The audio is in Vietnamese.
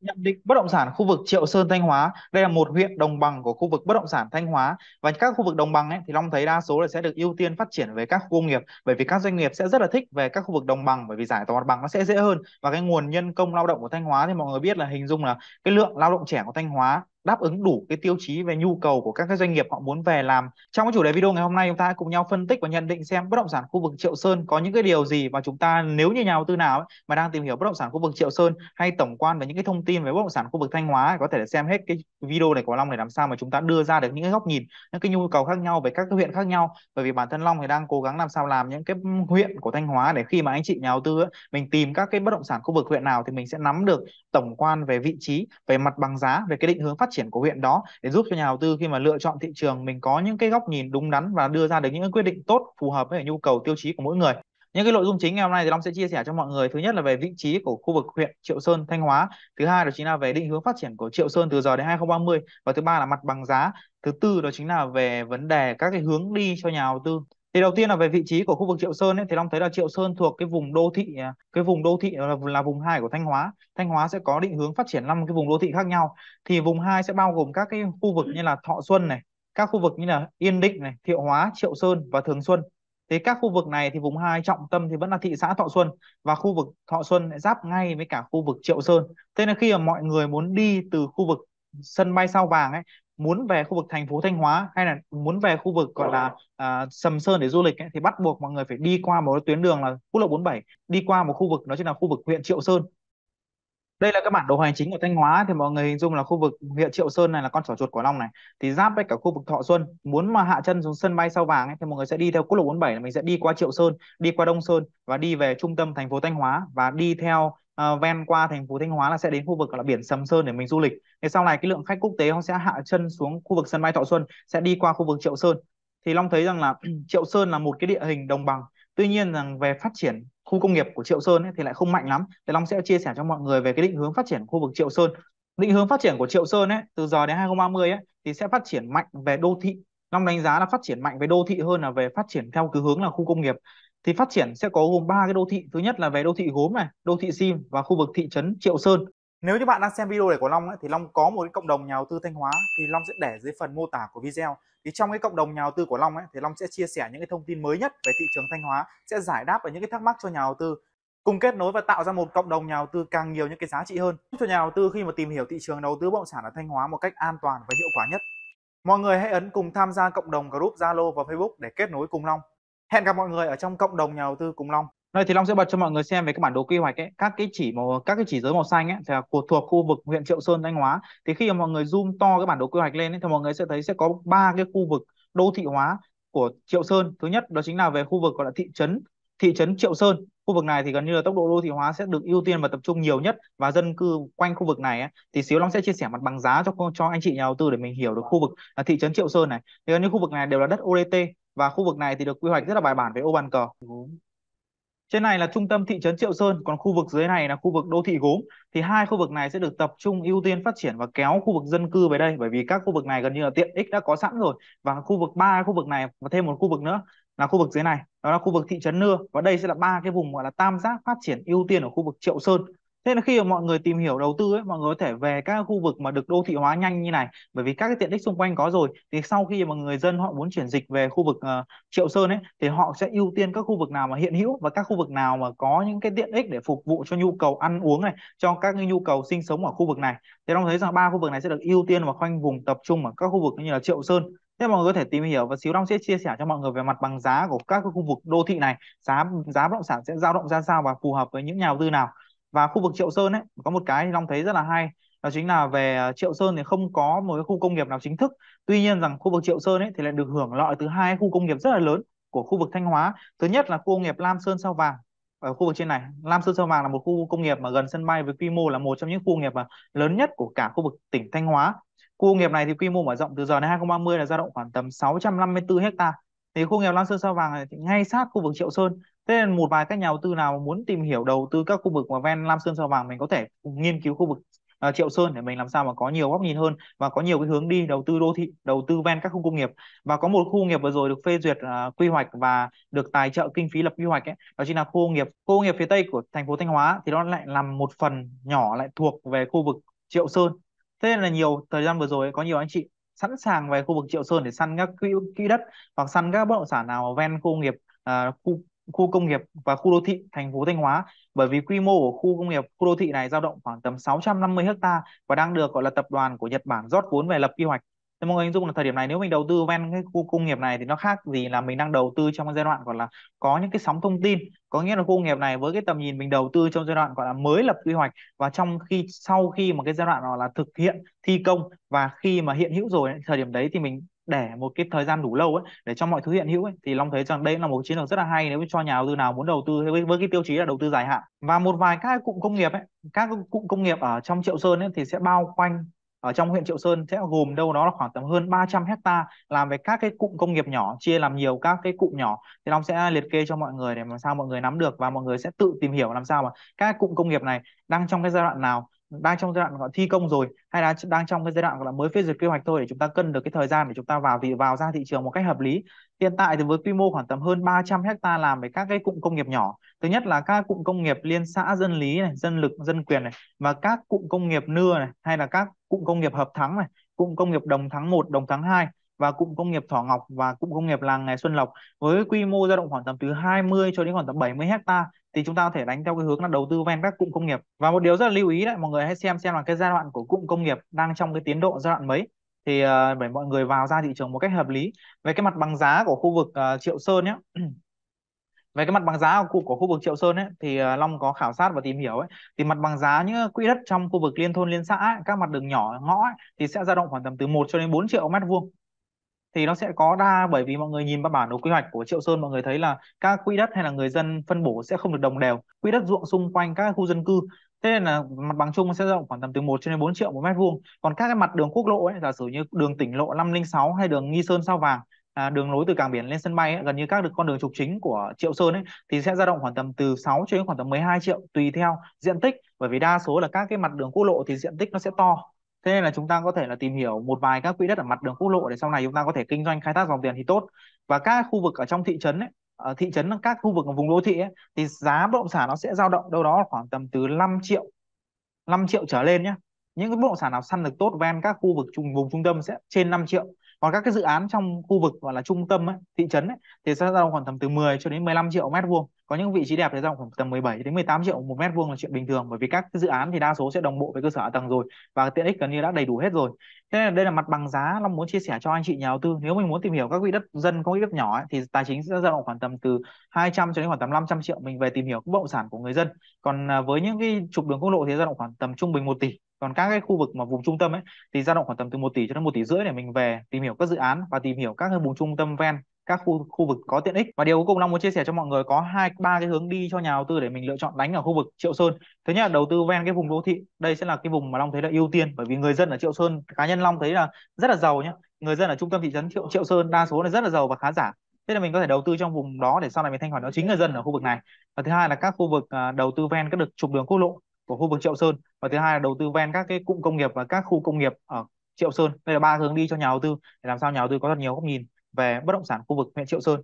Nhận định bất động sản khu vực Triệu Sơn Thanh Hóa, đây là một huyện đồng bằng của khu vực bất động sản Thanh Hóa và các khu vực đồng bằng ấy thì Long thấy đa số là sẽ được ưu tiên phát triển về các khu công nghiệp bởi vì các doanh nghiệp sẽ rất là thích về các khu vực đồng bằng bởi vì giải tỏa mặt bằng nó sẽ dễ hơn và cái nguồn nhân công lao động của Thanh Hóa thì mọi người biết là hình dung là cái lượng lao động trẻ của Thanh Hóa đáp ứng đủ cái tiêu chí về nhu cầu của các cái doanh nghiệp họ muốn về làm. Trong cái chủ đề video ngày hôm nay chúng ta hãy cùng nhau phân tích và nhận định xem bất động sản khu vực Triệu Sơn có những cái điều gì và chúng ta nếu như nhà đầu tư nào mà đang tìm hiểu bất động sản khu vực Triệu Sơn hay tổng quan về những cái thông tin về bất động sản khu vực Thanh Hóa có thể xem hết cái video này của Long để làm sao mà chúng ta đưa ra được những cái góc nhìn, những cái nhu cầu khác nhau về các cái huyện khác nhau. Bởi vì bản thân Long thì đang cố gắng làm sao làm những cái huyện của Thanh Hóa để khi mà anh chị nhà đầu tư mình tìm các cái bất động sản khu vực huyện nào thì mình sẽ nắm được tổng quan về vị trí, về mặt bằng giá, về cái định hướng phát phát triển của huyện đó để giúp cho nhà đầu tư khi mà lựa chọn thị trường mình có những cái góc nhìn đúng đắn và đưa ra được những quyết định tốt phù hợp với nhu cầu tiêu chí của mỗi người những cái nội dung chính ngày hôm nay thì Long sẽ chia sẻ cho mọi người thứ nhất là về vị trí của khu vực huyện Triệu Sơn Thanh Hóa thứ hai đó chính là về định hướng phát triển của Triệu Sơn từ giờ đến 2030 và thứ ba là mặt bằng giá thứ tư đó chính là về vấn đề các cái hướng đi cho nhà đầu tư thì đầu tiên là về vị trí của khu vực Triệu Sơn ấy, thì Long thấy là Triệu Sơn thuộc cái vùng đô thị à, cái vùng đô thị là, là vùng hai của Thanh Hóa. Thanh Hóa sẽ có định hướng phát triển năm cái vùng đô thị khác nhau. Thì vùng 2 sẽ bao gồm các cái khu vực như là Thọ Xuân này, các khu vực như là Yên Định này, Thiệu Hóa, Triệu Sơn và Thường Xuân. thế các khu vực này thì vùng 2 trọng tâm thì vẫn là thị xã Thọ Xuân và khu vực Thọ Xuân giáp ngay với cả khu vực Triệu Sơn. Thế nên khi mà mọi người muốn đi từ khu vực sân bay Sao Vàng ấy muốn về khu vực thành phố Thanh Hóa hay là muốn về khu vực gọi là à, Sầm Sơn để du lịch ấy, thì bắt buộc mọi người phải đi qua một tuyến đường là quốc lộ 47 đi qua một khu vực đó chính là khu vực huyện Triệu Sơn đây là các bản đồ hành chính của Thanh Hóa thì mọi người hình dung là khu vực huyện Triệu Sơn này là con sỏ chuột của Long này thì giáp với cả khu vực Thọ Xuân muốn mà hạ chân xuống sân bay Sao Vàng ấy, thì mọi người sẽ đi theo quốc lộ 47 là mình sẽ đi qua Triệu Sơn đi qua Đông Sơn và đi về trung tâm thành phố Thanh Hóa và đi theo uh, ven qua thành phố Thanh Hóa là sẽ đến khu vực là biển Sầm Sơn để mình du lịch. Thì sau này cái lượng khách quốc tế họ sẽ hạ chân xuống khu vực sân bay Thọ Xuân sẽ đi qua khu vực Triệu Sơn. Thì Long thấy rằng là Triệu Sơn là một cái địa hình đồng bằng. Tuy nhiên rằng về phát triển khu công nghiệp của Triệu Sơn ấy, thì lại không mạnh lắm. Thì Long sẽ chia sẻ cho mọi người về cái định hướng phát triển khu vực Triệu Sơn. Định hướng phát triển của Triệu Sơn ấy từ giờ đến 2030 ấy thì sẽ phát triển mạnh về đô thị Long đánh giá là phát triển mạnh về đô thị hơn là về phát triển theo cứ hướng là khu công nghiệp thì phát triển sẽ có gồm ba cái đô thị thứ nhất là về đô thị gốm này đô thị sim và khu vực thị trấn triệu sơn nếu như bạn đang xem video này của Long ấy, thì Long có một cái cộng đồng nhà đầu tư Thanh Hóa thì Long sẽ để dưới phần mô tả của video. Thì trong cái cộng đồng nhà đầu tư của Long ấy, thì Long sẽ chia sẻ những cái thông tin mới nhất về thị trường Thanh Hóa, sẽ giải đáp ở những cái thắc mắc cho nhà đầu tư, cùng kết nối và tạo ra một cộng đồng nhà đầu tư càng nhiều những cái giá trị hơn cho nhà đầu tư khi mà tìm hiểu thị trường đầu tư bất động sản ở Thanh Hóa một cách an toàn và hiệu quả nhất. Mọi người hãy ấn cùng tham gia cộng đồng group Zalo và Facebook để kết nối cùng Long hẹn gặp mọi người ở trong cộng đồng nhà đầu tư cùng long nơi thì long sẽ bật cho mọi người xem về các bản đồ quy hoạch ấy các cái chỉ màu các cái chỉ giới màu xanh ấy thì là thuộc thuộc khu vực huyện triệu sơn thanh hóa thì khi mà mọi người zoom to cái bản đồ quy hoạch lên ấy, thì mọi người sẽ thấy sẽ có ba cái khu vực đô thị hóa của triệu sơn thứ nhất đó chính là về khu vực gọi là thị trấn thị trấn triệu sơn khu vực này thì gần như là tốc độ đô thị hóa sẽ được ưu tiên và tập trung nhiều nhất và dân cư quanh khu vực này ấy, thì xíu long sẽ chia sẻ mặt bằng giá cho cho anh chị nhà đầu tư để mình hiểu được khu vực là thị trấn triệu sơn này thì gần như khu vực này đều là đất ODT và khu vực này thì được quy hoạch rất là bài bản với ô bàn cờ trên này là trung tâm thị trấn Triệu Sơn, còn khu vực dưới này là khu vực đô thị gốm. Thì hai khu vực này sẽ được tập trung ưu tiên phát triển và kéo khu vực dân cư về đây bởi vì các khu vực này gần như là tiện ích đã có sẵn rồi. Và khu vực ba khu vực này và thêm một khu vực nữa là khu vực dưới này, đó là khu vực thị trấn Nưa và đây sẽ là ba cái vùng gọi là tam giác phát triển ưu tiên ở khu vực Triệu Sơn thế là khi mà mọi người tìm hiểu đầu tư ấy mọi người có thể về các khu vực mà được đô thị hóa nhanh như này bởi vì các cái tiện ích xung quanh có rồi thì sau khi mà người dân họ muốn chuyển dịch về khu vực uh, Triệu Sơn ấy thì họ sẽ ưu tiên các khu vực nào mà hiện hữu và các khu vực nào mà có những cái tiện ích để phục vụ cho nhu cầu ăn uống này cho các cái nhu cầu sinh sống ở khu vực này thì ông thấy rằng ba khu vực này sẽ được ưu tiên và khoanh vùng tập trung ở các khu vực như là Triệu Sơn thế mọi người có thể tìm hiểu và xíu long sẽ chia sẻ cho mọi người về mặt bằng giá của các khu vực đô thị này giá giá bất động sản sẽ dao động ra sao và phù hợp với những nhà đầu tư nào và khu vực Triệu Sơn ấy có một cái thì Long thấy rất là hay đó chính là về à, Triệu Sơn thì không có một cái khu công nghiệp nào chính thức tuy nhiên rằng khu vực Triệu Sơn ấy thì lại được hưởng lợi từ hai khu công nghiệp rất là lớn của khu vực Thanh Hóa thứ nhất là khu công nghiệp Lam Sơn Sao Vàng ở khu vực trên này Lam Sơn Sao Vàng là một khu công nghiệp mà gần sân bay với quy mô là một trong những khu công nghiệp lớn nhất của cả khu vực tỉnh Thanh Hóa khu công nghiệp này thì quy mô mở rộng từ giờ đến 2030 là dao động khoảng tầm 654 hecta thì khu công nghiệp Lam Sơn Sao Vàng này thì ngay sát khu vực Triệu Sơn thế nên một vài các nhà đầu tư nào muốn tìm hiểu đầu tư các khu vực mà ven Lam Sơn Sao Vàng mình có thể nghiên cứu khu vực uh, Triệu Sơn để mình làm sao mà có nhiều góc nhìn hơn và có nhiều cái hướng đi đầu tư đô thị, đầu tư ven các khu công nghiệp và có một khu công nghiệp vừa rồi được phê duyệt uh, quy hoạch và được tài trợ kinh phí lập quy hoạch ấy, đó chính là khu công nghiệp khu công nghiệp phía tây của thành phố Thanh Hóa thì nó lại làm một phần nhỏ lại thuộc về khu vực Triệu Sơn. Thế nên là nhiều thời gian vừa rồi ấy, có nhiều anh chị sẵn sàng về khu vực Triệu Sơn để săn các quỹ, quỹ đất hoặc săn các bất động sản nào ven khu công nghiệp uh, khu khu công nghiệp và khu đô thị thành phố Thanh Hóa bởi vì quy mô của khu công nghiệp khu đô thị này dao động khoảng tầm 650 ha và đang được gọi là tập đoàn của Nhật Bản rót vốn về lập quy hoạch. Thế mọi người hình dung là thời điểm này nếu mình đầu tư ven cái khu công nghiệp này thì nó khác gì là mình đang đầu tư trong cái giai đoạn gọi là có những cái sóng thông tin, có nghĩa là khu công nghiệp này với cái tầm nhìn mình đầu tư trong giai đoạn gọi là mới lập quy hoạch và trong khi sau khi mà cái giai đoạn đó là thực hiện thi công và khi mà hiện hữu rồi thời điểm đấy thì mình để một cái thời gian đủ lâu ấy để cho mọi thứ hiện hữu ấy thì long thấy rằng đây là một chiến lược rất là hay nếu cho nhà đầu tư nào muốn đầu tư với, với cái tiêu chí là đầu tư dài hạn và một vài các cụm công nghiệp ấy các cụm công nghiệp ở trong triệu sơn ấy thì sẽ bao quanh ở trong huyện Triệu Sơn sẽ gồm đâu đó là khoảng tầm hơn 300 hecta làm về các cái cụm công nghiệp nhỏ chia làm nhiều các cái cụm nhỏ thì Long sẽ liệt kê cho mọi người để làm sao mọi người nắm được và mọi người sẽ tự tìm hiểu làm sao mà các cụm công nghiệp này đang trong cái giai đoạn nào đang trong giai đoạn gọi thi công rồi hay là đang trong cái giai đoạn gọi là mới phê duyệt quy hoạch thôi để chúng ta cân được cái thời gian để chúng ta vào vị vào ra thị trường một cách hợp lý hiện tại thì với quy mô khoảng tầm hơn 300 hecta làm với các cái cụm công nghiệp nhỏ thứ nhất là các cụm công nghiệp liên xã dân lý này dân lực dân quyền này và các cụm công nghiệp nưa này hay là các cụm công nghiệp hợp thắng này cụm công nghiệp đồng thắng 1, đồng thắng 2 và cụm công nghiệp Thỏ Ngọc và cụm công nghiệp làng nghề Xuân Lộc với quy mô dao động khoảng tầm từ 20 cho đến khoảng tầm 70 ha thì chúng ta có thể đánh theo cái hướng là đầu tư ven các cụm công nghiệp và một điều rất là lưu ý đấy mọi người hãy xem xem là cái giai đoạn của cụm công nghiệp đang trong cái tiến độ giai đoạn mấy thì ờ, để mọi người vào ra thị trường một cách hợp lý về cái mặt bằng giá của khu vực ờ, Triệu Sơn nhé về cái mặt bằng giá của, của khu vực Triệu Sơn ấy, thì ờ, Long có khảo sát và tìm hiểu ấy, thì mặt bằng giá những quỹ đất trong khu vực liên thôn liên xã ấy, các mặt đường nhỏ ngõ ấy, thì sẽ dao động khoảng tầm từ 1 cho đến 4 triệu mét vuông thì nó sẽ có đa bởi vì mọi người nhìn vào bản đồ quy hoạch của Triệu Sơn mọi người thấy là các quỹ đất hay là người dân phân bổ sẽ không được đồng đều quỹ đất ruộng xung quanh các khu dân cư thế nên là mặt bằng chung sẽ rộng khoảng tầm từ 1 cho đến 4 triệu một mét vuông còn các cái mặt đường quốc lộ ấy, giả sử như đường tỉnh lộ 506 hay đường Nghi Sơn Sao Vàng à, đường nối từ cảng biển lên sân bay ấy, gần như các được con đường trục chính của Triệu Sơn ấy thì sẽ dao động khoảng tầm từ 6 cho đến khoảng tầm 12 triệu tùy theo diện tích bởi vì đa số là các cái mặt đường quốc lộ thì diện tích nó sẽ to thế nên là chúng ta có thể là tìm hiểu một vài các quỹ đất ở mặt đường quốc lộ để sau này chúng ta có thể kinh doanh khai thác dòng tiền thì tốt và các khu vực ở trong thị trấn ấy, ở ờ, thị trấn các khu vực ở vùng đô thị ấy, thì giá bất động sản nó sẽ dao động đâu đó khoảng tầm từ 5 triệu 5 triệu trở lên nhé những cái bất động sản nào săn được tốt ven các khu vực trung vùng trung tâm sẽ trên 5 triệu còn các cái dự án trong khu vực gọi là trung tâm ấy, thị trấn ấy, thì sẽ dao động khoảng tầm từ 10 cho đến 15 triệu mét vuông có những vị trí đẹp thì dao động khoảng tầm 17 đến 18 triệu một mét vuông là chuyện bình thường bởi vì các cái dự án thì đa số sẽ đồng bộ với cơ sở hạ tầng rồi và tiện ích gần như đã đầy đủ hết rồi thế nên đây là mặt bằng giá long muốn chia sẻ cho anh chị nhà đầu tư nếu mình muốn tìm hiểu các vị đất dân có quỹ đất nhỏ ấy, thì tài chính sẽ dao động khoảng tầm từ 200 cho đến khoảng tầm 500 triệu mình về tìm hiểu bất động sản của người dân còn à, với những cái trục đường quốc lộ thì dao động khoảng tầm trung bình 1 tỷ còn các cái khu vực mà vùng trung tâm ấy thì dao động khoảng tầm từ 1 tỷ cho đến 1 tỷ rưỡi để mình về tìm hiểu các dự án và tìm hiểu các cái vùng trung tâm ven các khu khu vực có tiện ích và điều cuối cùng long muốn chia sẻ cho mọi người có hai ba cái hướng đi cho nhà đầu tư để mình lựa chọn đánh ở khu vực triệu sơn thứ nhất là đầu tư ven cái vùng đô thị đây sẽ là cái vùng mà long thấy là ưu tiên bởi vì người dân ở triệu sơn cá nhân long thấy là rất là giàu nhé người dân ở trung tâm thị trấn triệu triệu sơn đa số là rất là giàu và khá giả thế là mình có thể đầu tư trong vùng đó để sau này mình thanh khoản nó chính người dân ở khu vực này và thứ hai là các khu vực à, đầu tư ven các được trục đường quốc lộ của khu vực Triệu Sơn và thứ hai là đầu tư ven các cái cụm công nghiệp và các khu công nghiệp ở Triệu Sơn đây là ba hướng đi cho nhà đầu tư để làm sao nhà đầu tư có thật nhiều góc nhìn về bất động sản khu vực huyện Triệu Sơn